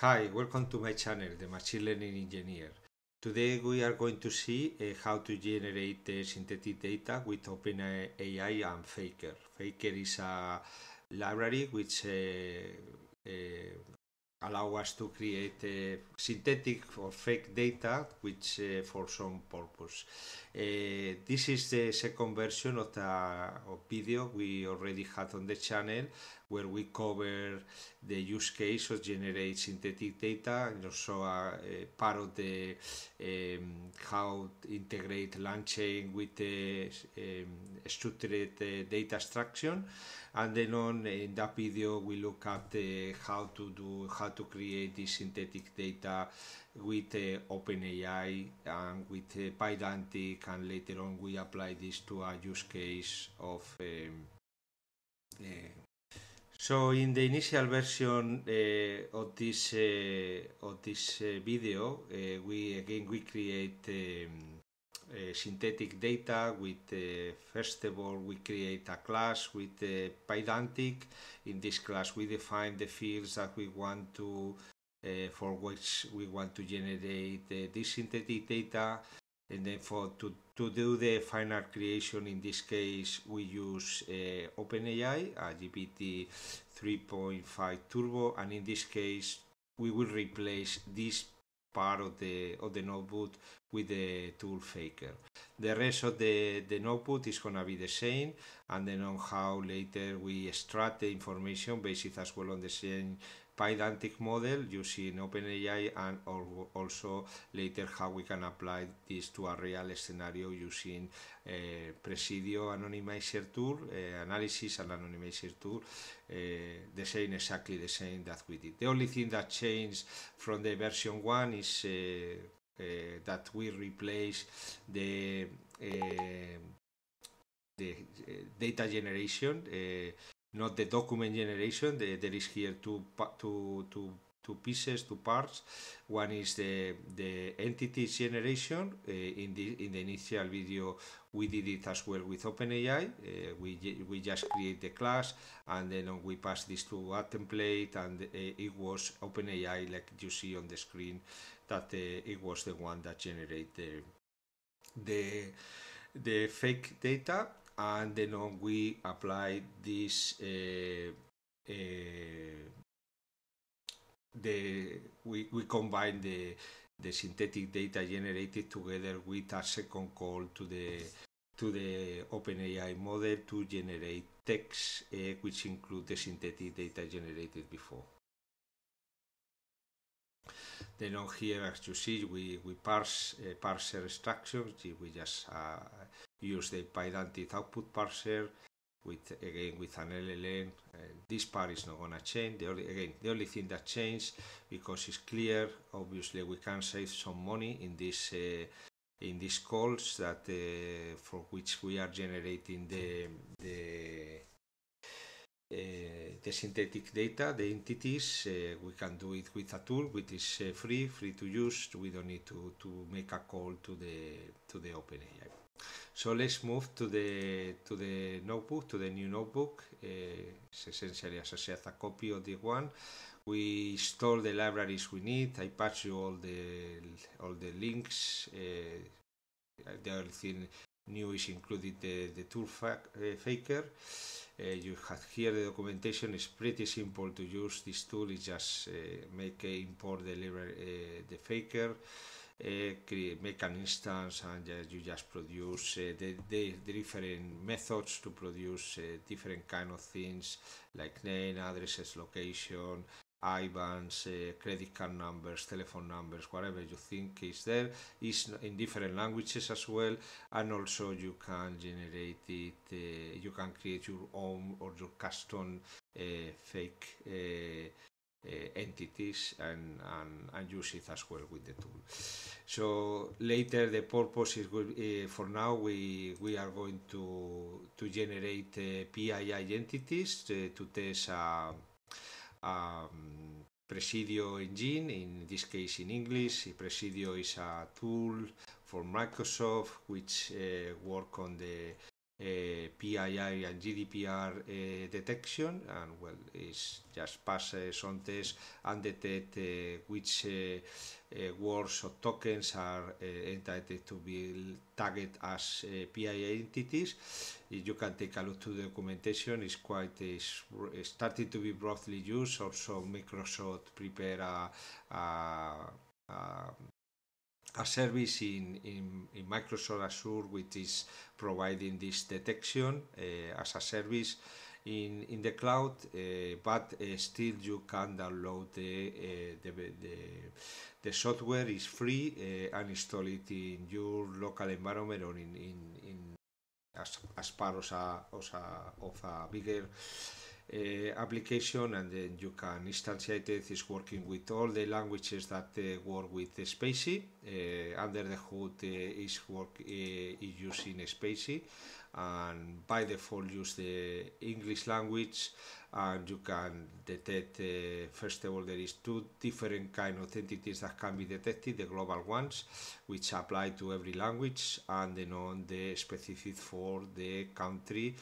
Hi, welcome to my channel, the Machine Learning Engineer. Today we are going to see uh, how to generate uh, synthetic data with OpenAI and Faker. Faker is a library which uh, uh allow us to create uh, synthetic or fake data, which uh, for some purpose. Uh, this is the second version of the of video we already had on the channel, where we cover the use case of generate synthetic data and also uh, uh, part of the um, how integrate land chain with the um, structured uh, data extraction and then on in that video we look at uh, how to do how to create this synthetic data with uh, OpenAI and with uh, Pydantic and later on we apply this to a use case of um, uh, so in the initial version uh, of this uh, of this uh, video we again we create um, uh, synthetic data with uh, all, we create a class with uh, pydantic in this class we define the fields that we want to uh, for which we want to generate uh, this synthetic data and then for to, to do the final creation in this case we use uh, OpenAI uh, GPT 3.5 Turbo and in this case we will replace this part of the of the notebook with the tool faker. The rest of the, the notebook is gonna be the same and then on how later we extract the information based as well on the same Pydantic model using OpenAI and also later how we can apply this to a real scenario using uh, Presidio anonymizer tool, uh, analysis and anonymizer tool, uh, the same, exactly the same that we did. The only thing that changed from the version 1 is that we replace the the data generation not the document generation. The, there is here two, two, two, two pieces, two parts. One is the, the entity generation. Uh, in, the, in the initial video, we did it as well with OpenAI. Uh, we, we just create the class and then we pass this to a template and uh, it was OpenAI like you see on the screen that uh, it was the one that generated the, the fake data and then on we apply this uh, uh, the we, we combine the the synthetic data generated together with a second call to the to the OpenAI model to generate text, uh, which include the synthetic data generated before. They on here, as you see, we, we parse uh, parser structures. We just uh, use the PyDantic output parser with again with an LLM. Uh, eh, this part is not gonna change. The only again the only thing that changed because it's clear. Obviously, we can save some money in this eh, in these calls that for which we are generating the the the synthetic data, the entities, uh, we can do it with a tool which is uh, free, free to use. We don't need to, to make a call to the to the OpenAI. So let's move to the to the notebook, to the new notebook. Uh, it's essentially associated a copy of the one. We store the libraries we need. I pass you all the all the links. Uh, the thing new is included the, the tool uh, eh, faker. Uh, you have here the documentation is pretty simple to use this tool It just uh, make an import the the faker create, make an instance and you just produce the, the, the, different methods to produce different kind of things like name addresses location IBANs, uh, eh, credit card numbers, telephone numbers, whatever you think is there, is in different languages as well, and also you can generate it, uh, you can create your own or your custom uh, fake entities and, and, and, use it as well with the tool. So later the purpose is uh, for now we, we are going to, to generate PII entities to test uh, um, Presidio engine, in this case in English. Presidio is a tool for Microsoft which uh, work on the Eh, PII and GDPR uh, eh, detection and well it's just pass uh, some tests and detect eh, which words or tokens are entitled to be tagged as PII entities. You can take a look to the documentation, it's quite it's starting to be broadly used. Also Microsoft prepare a, a, a a service in, in, in, Microsoft Azure which is providing this detection uh, as a service in, in the cloud, uh, but uh, still you can download the, the, the, the, software is free and install it in your local environment or in, in, in as, as part of a, of a, of a bigger uh, application and then you can instantiate it. It's working with all the languages that uh, work with Spacey. Uh, under the hood is, work, is using Spacey and by default use the English language and you can detect uh, first of all there is two different kind of entities that can be detected the global ones which apply to every language and then on the specific for the country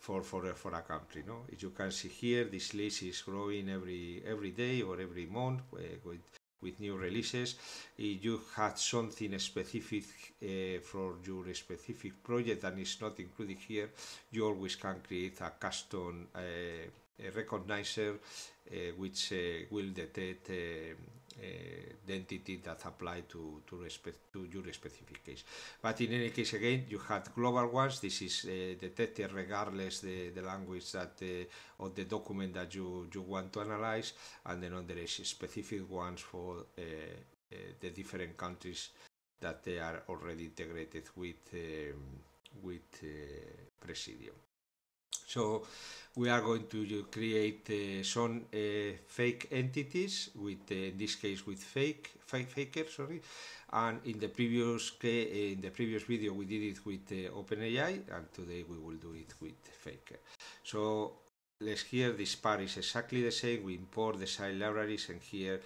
for for uh, for a country. No, As you can see here, this list is growing every every day or every month uh, with with new releases. If you had something specific uh, for your specific project that is not included here, you always can create a custom uh, a recognizer uh, which uh, will detect uh, the entity that apply to, to respect to your specific case. But in any case, again, you had global ones. This is uh, detected regardless the, the language that uh, of the document that you, you want to analyze, and then on there is specific ones for the different countries that they are already integrated with um, with Presidium. So we are going to create uh, some uh, fake entities with uh, in this case with fake, fake faker sorry and in the previous in the previous video we did it with uh, OpenAI and today we will do it with faker so let's here this part is exactly the same we import the side libraries and here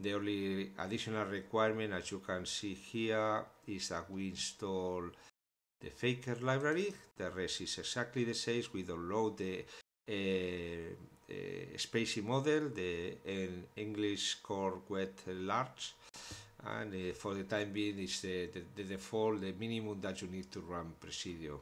the only additional requirement as you can see here is that we install the Faker library that is exactly the same. We download the uh, uh, Spacey model, the uh, English core wet large, and eh, for the time being, it's the, the, the default, the minimum that you need to run Presidio.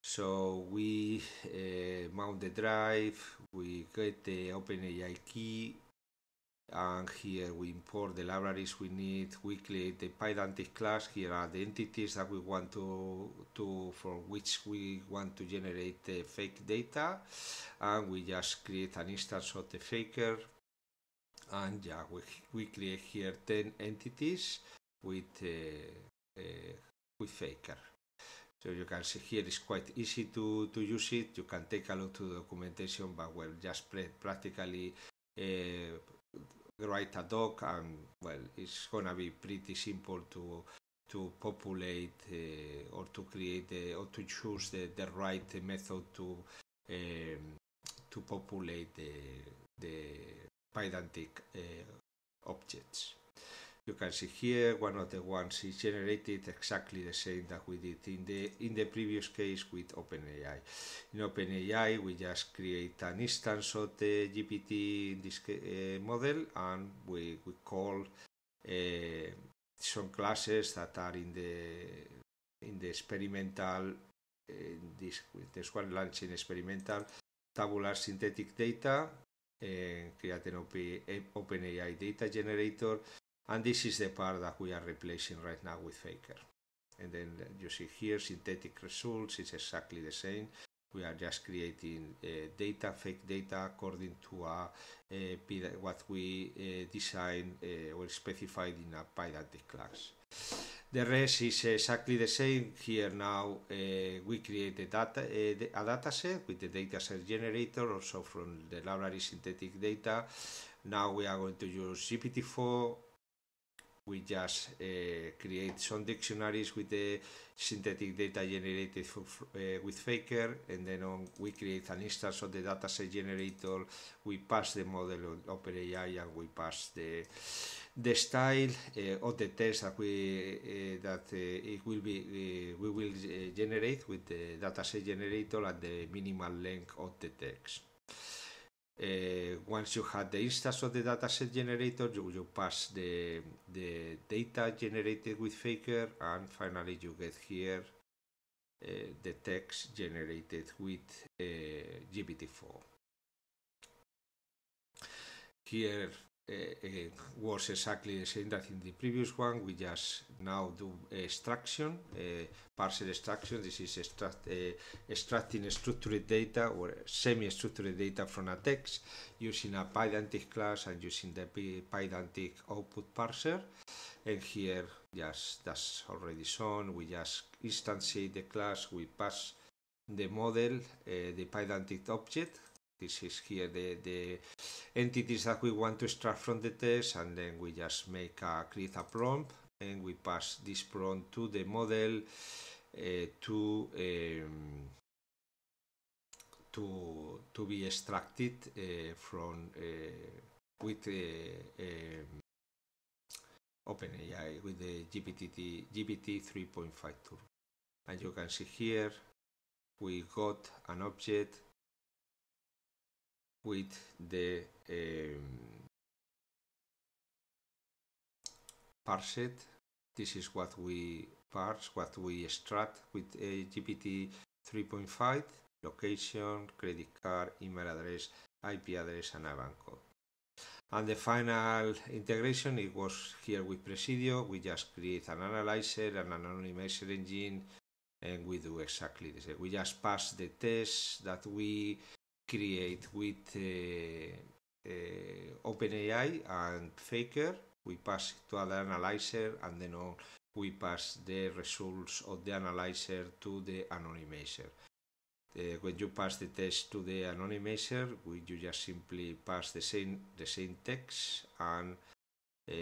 So we uh, mount the drive, we get the OpenAI key, and here we import the libraries we need we create the pydantic class here are the entities that we want to to for which we want to generate the fake data and we just create an instance of the faker and yeah we, we create here 10 entities with uh, uh, with faker so you can see here it's quite easy to, to use it. You can take a look to the documentation, but we're just practically uh, write a doc and well it's gonna be pretty simple to to populate uh, or to create or to choose the, the right method to um, to populate the the pydantic uh, objects you can see here one of the ones is generated exactly the same that we did in the in the previous case with OpenAI. In OpenAI, we just create an instance of the GPT this, uh, model, and we we call uh, some classes that are in the in the experimental uh, this this one launching experimental tabular synthetic data and create an OpenAI data generator And this is the part that we are replacing right now with Faker. And then you see here synthetic results, it's exactly the same. We are just creating uh, data, fake data, according to a, uh, what we uh, design uh, or specified in a PyDatic class. The rest is exactly the same. Here now uh, we create a data, uh, a data set with the data set generator, also from the library synthetic data. Now we are going to use GPT-4, we just uh, create some dictionaries with the synthetic data generated for, uh, eh, with Faker, and then on, we create an instance of the dataset generator. We pass the model on OpenAI, and we pass the the style uh, of the text that we that it will be we will generate with the dataset generator and the minimal length of the text. Uh, once you have the instance of the dataset generator, you, you pass the, the data generated with Faker, and finally you get here uh, the text generated with uh, eh, GPT-4. Here it eh, eh, was exactly the same that in the previous one. We just now do extraction, eh, partial extraction. This is extract, extracting structured data or semi-structured data from a text using a PyDantic class and using the PyDantic output parser. And here, just that's already shown. We just instantiate the class. We pass the model, uh, the PyDantic object this is here the, the entities that we want to extract from the test and then we just make a create a prompt and we pass this prompt to the model uh, to um, to to be extracted uh, from uh, with uh, um, OpenAI with the GPT GPT 3.5 tool and you can see here we got an object with the um, parsed. This is what we parse, what we extract with GPT 3.5, location, credit card, email address, IP address, and IBAN code. And the final integration, it was here with Presidio. We just create an analyzer, an anonymizer engine, and we do exactly the same. We just pass the test that we create with uh, uh, OpenAI and Faker. We pass it to the analyzer and then all we pass the results of the analyzer to the anonymizer. Uh, when you pass the text to the anonymizer, we, you just simply pass the same the same text and uh,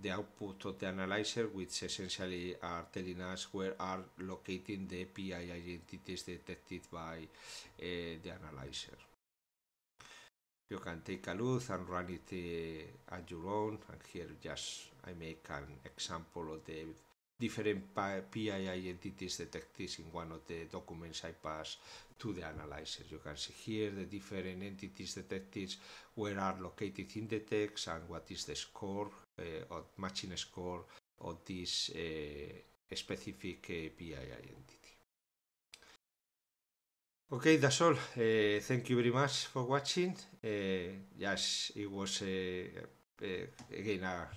the output of the analyzer, which essentially are telling us where are locating the PI identities detected by uh, the analyzer. You can take a look and run it uh, at your own, and here just I make an example of the different PII entities detected in one of the documents I pass to the analyzer. You can see here the different entities detected, where are located in the text, and what is the score, uh, or matching score of this uh, specific uh, eh, PII entity. Okay, that's all. Uh, thank you very much for watching. yes, it was again a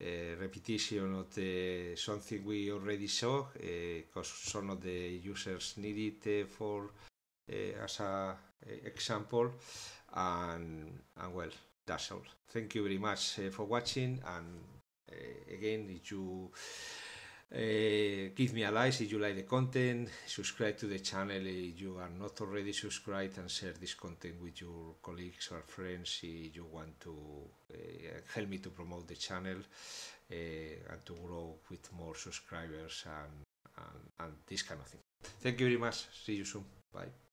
eh, of the Something We Already Saw eh, cos sono de Users it eh, for eh, as a eh, example and, and well that's all thank you very much eh, for watching and eh, again if you Eh, give me a like if you like the content, subscribe to the channel if you are not already subscribed and share this content with your colleagues or friends if you want to uh, help me to promote the channel uh, and to grow with more subscribers and, and, and this kind of thing. Thank you very much. See you soon. Bye.